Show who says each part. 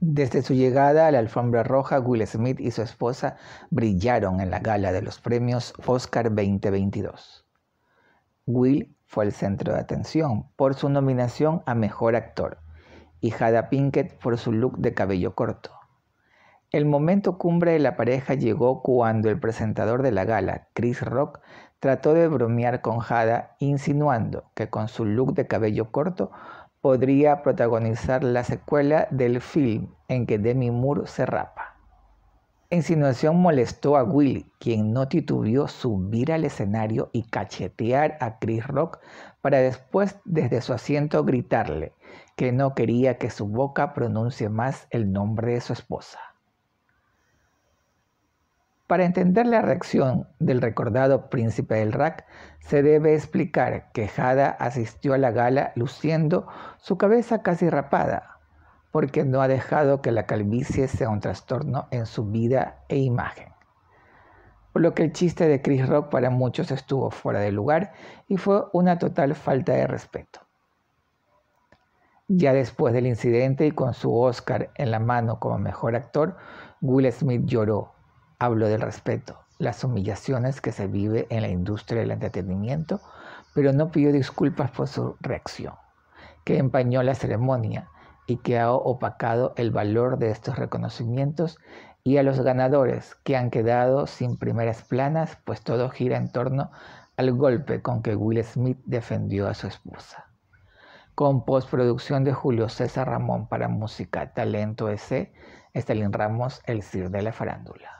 Speaker 1: Desde su llegada a la alfombra roja, Will Smith y su esposa brillaron en la gala de los premios Oscar 2022. Will fue el centro de atención por su nominación a Mejor Actor y Jada Pinkett por su look de cabello corto. El momento cumbre de la pareja llegó cuando el presentador de la gala, Chris Rock, trató de bromear con Jada insinuando que con su look de cabello corto podría protagonizar la secuela del film en que Demi Moore se rapa. Insinuación molestó a Will, quien no titubió subir al escenario y cachetear a Chris Rock para después desde su asiento gritarle que no quería que su boca pronuncie más el nombre de su esposa. Para entender la reacción del recordado príncipe del Rack, se debe explicar que Jada asistió a la gala luciendo su cabeza casi rapada, porque no ha dejado que la calvicie sea un trastorno en su vida e imagen. Por lo que el chiste de Chris Rock para muchos estuvo fuera de lugar y fue una total falta de respeto. Ya después del incidente y con su Oscar en la mano como mejor actor, Will Smith lloró Hablo del respeto, las humillaciones que se vive en la industria del entretenimiento, pero no pidió disculpas por su reacción, que empañó la ceremonia y que ha opacado el valor de estos reconocimientos y a los ganadores que han quedado sin primeras planas, pues todo gira en torno al golpe con que Will Smith defendió a su esposa. Con postproducción de Julio César Ramón para Música Talento S, Estelín Ramos, El Cir de la Farándula.